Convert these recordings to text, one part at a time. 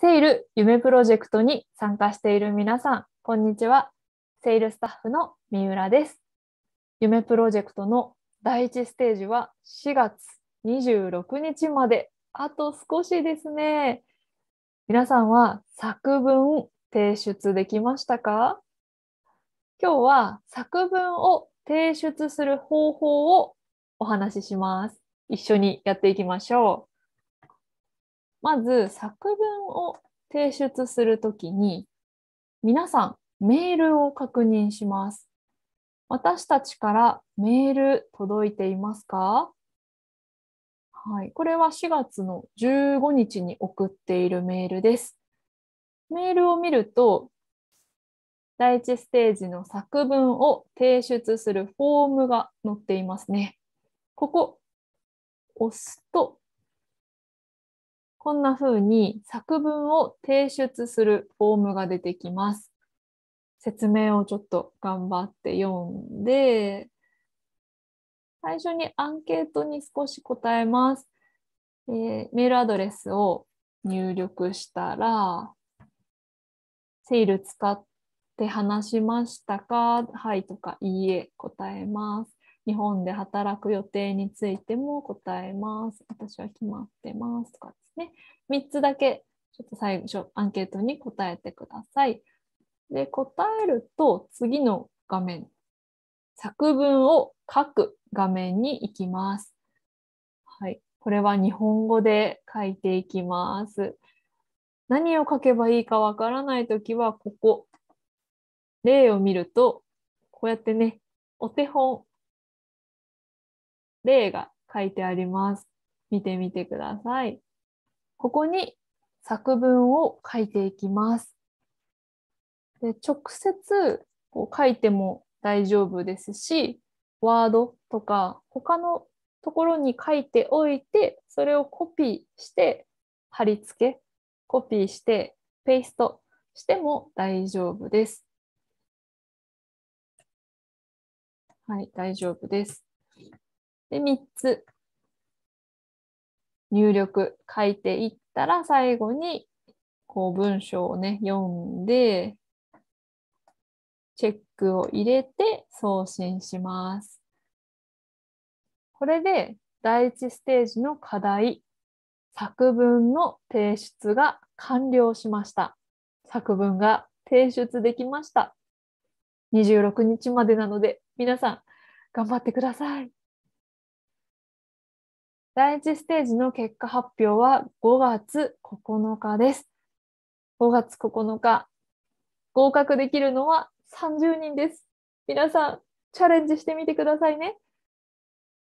セール夢プロジェクトに参加している皆さん、こんにちは。セールスタッフの三浦です。夢プロジェクトの第1ステージは4月26日まで、あと少しですね。皆さんは作文提出できましたか今日は作文を提出する方法をお話しします。一緒にやっていきましょう。まず作文を提出するときに、皆さんメールを確認します。私たちからメール届いていますかはい、これは4月の15日に送っているメールです。メールを見ると、第1ステージの作文を提出するフォームが載っていますね。ここ、押すとこんな風に作文を提出するフォームが出てきます。説明をちょっと頑張って読んで、最初にアンケートに少し答えます。えー、メールアドレスを入力したら、セール使って話しましたかはいとかいいえ答えます。日本で働く予定についても答えます。私は決まってますとかですね。3つだけちょっと最初アンケートに答えてください。で、答えると次の画面、作文を書く画面に行きます。はい。これは日本語で書いていきます。何を書けばいいかわからないときは、ここ、例を見ると、こうやってね、お手本、例が書いてあります。見てみてください。ここに作文を書いていきます。で直接こう書いても大丈夫ですし、ワードとか他のところに書いておいて、それをコピーして貼り付け、コピーしてペーストしても大丈夫です。はい、大丈夫です。で、3つ入力書いていったら、最後にこう文章をね、読んで、チェックを入れて送信します。これで第1ステージの課題、作文の提出が完了しました。作文が提出できました。26日までなので皆さん頑張ってください。第1ステージの結果発表は5月9日です。5月9日、合格できるのは30人です。皆さん、チャレンジしてみてくださいね。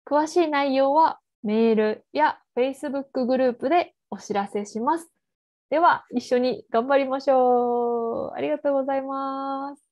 詳しい内容はメールや Facebook グループでお知らせします。では、一緒に頑張りましょう。ありがとうございます。